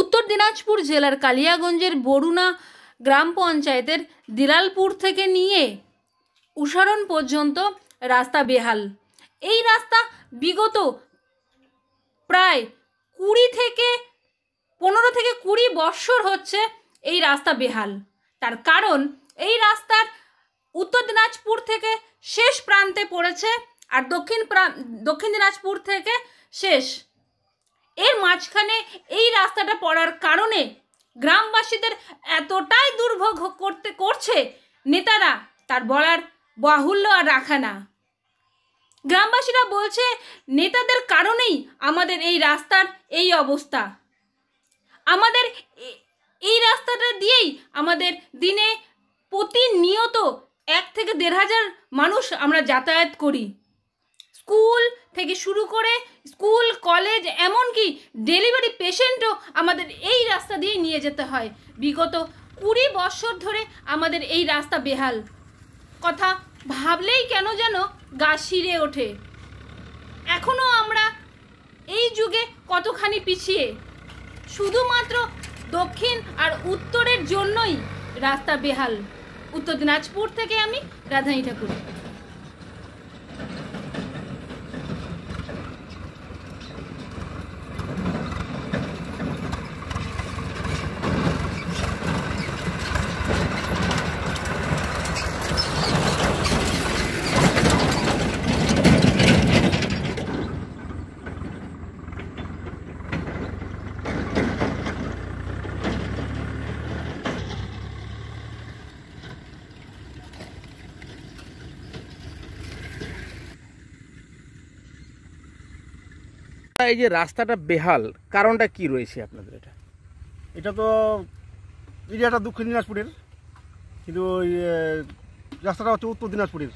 উত্তর দিনাজপুর জেলার কালিয়াগঞ্জের বরুণা গ্রাম পঞ্চায়েতের দিলালপুর থেকে নিয়ে উষারণ পর্যন্ত রাস্তা বেহাল এই রাস্তা বিগত প্রায় কুড়ি থেকে পনেরো থেকে কুড়ি বৎসর হচ্ছে এই রাস্তা বেহাল তার কারণ এই রাস্তার উত্তর দিনাজপুর থেকে শেষ প্রান্তে পড়েছে আর দক্ষিণ দক্ষিণ দিনাজপুর থেকে শেষ এর মাঝখানে এই রাস্তাটা পড়ার কারণে গ্রামবাসীদের এতটাই দুর্ভোগ করতে করছে নেতারা তার বলার বাহুল্য আর রাখা না গ্রামবাসীরা বলছে নেতাদের কারণেই আমাদের এই রাস্তার এই অবস্থা আমাদের এই রাস্তাটা দিয়েই আমাদের দিনে প্রতিনিয়ত এক থেকে দেড় হাজার মানুষ আমরা যাতায়াত করি স্কুল থেকে শুরু করে স্কুল কলেজ এমনকি ডেলিভারি পেশেন্টও আমাদের এই রাস্তা দিয়ে নিয়ে যেতে হয় বিগত কুড়ি বছর ধরে আমাদের এই রাস্তা বেহাল কথা ভাবলেই কেন যেন গা শিরে ওঠে এখনও আমরা এই যুগে কতখানি পিছিয়ে শুধুমাত্র দক্ষিণ আর উত্তরের জন্যই রাস্তা বেহাল উত্তর দিনাজপুর থেকে আমি রাধানী ঠাকুর এই যে রাস্তাটা বেহাল কারণটা কি রয়েছে আপনাদের এটা এটা তো এরিয়াটা দক্ষিণ দিনাজপুরের কিন্তু ওই রাস্তাটা হচ্ছে উত্তর দিনাজপুরের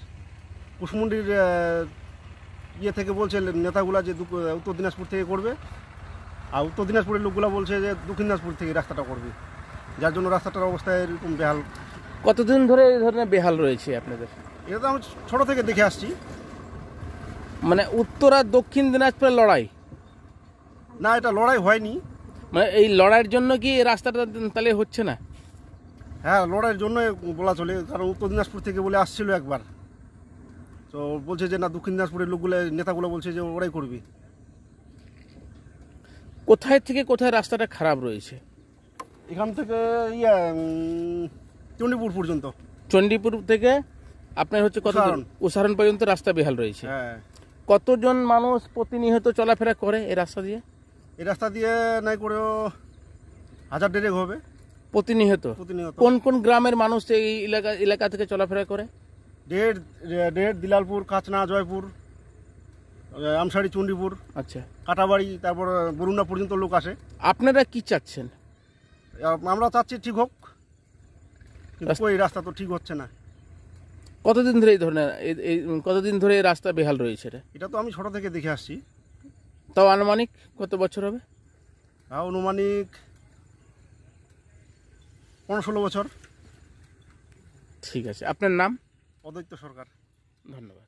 কুশমুন্ডির ইয়ে থেকে বলছে নেতাগুলা যে উত্তর দিনাজপুর থেকে করবে আর উত্তর দিনাজপুরের লোকগুলা বলছে যে দক্ষিণ দিনাজপুর থেকে রাস্তাটা করবে যার জন্য রাস্তাটার অবস্থা এরকম বেহাল কতদিন ধরে এই ধরনের বেহাল রয়েছে আপনাদের এটা তো আমি ছোটো থেকে দেখে আসছি মানে উত্তর আর দক্ষিণ দিনাজপুরের লড়াই না এটা লড়াই হয়নি মানে এই লড়াইয়ের জন্য কি এই রাস্তাটা তাহলে হচ্ছে না হ্যাঁ লড়াইয়ের জন্য বলা চলে কারণ উত্তর দিনাজপুর থেকে বলে আসছিল একবার তো বলছে যে না দক্ষিণ দিনাজপুরের লোকগুলো নেতাগুলো বলছে যে ওরাই করবি কোথায় থেকে কোথায় রাস্তাটা খারাপ রয়েছে এখান থেকে ইয়া চণ্ডীপুর পর্যন্ত চণ্ডীপুর থেকে আপনার হচ্ছে কত উসাহরণ পর্যন্ত রাস্তা বেহাল রয়েছে হ্যাঁ। কতজন মানুষ প্রতিনিয়ত চলাফেরা করে এই রাস্তা দিয়ে এই রাস্তা দিয়ে নাই করেও হাজার ডেরেক হবে প্রতিনিয়ত প্রতিনিয়ত কোন কোন গ্রামের মানুষ এই এলাকা এলাকা থেকে চলাফেরা করে ডেড ডেড দিলালপুর কাচনা জয়পুর আমসারি চণ্ডীপুর আচ্ছা কাটাবাড়ি তারপর বরুণা পর্যন্ত লোক আসে আপনারা কি চাচ্ছেন আমরা চাচ্ছি ঠিক হোক এই রাস্তা তো ঠিক হচ্ছে না কতদিন ধরে এই ধরনের কতদিন ধরে এই রাস্তা বেহাল রয়েছে এটা তো আমি ছোট থেকে দেখে আসছি তাও আনুমানিক কত বছর হবে আনুমানিক পনেরো ষোলো বছর ঠিক আছে আপনার নাম অদ্বৈত সরকার ধন্যবাদ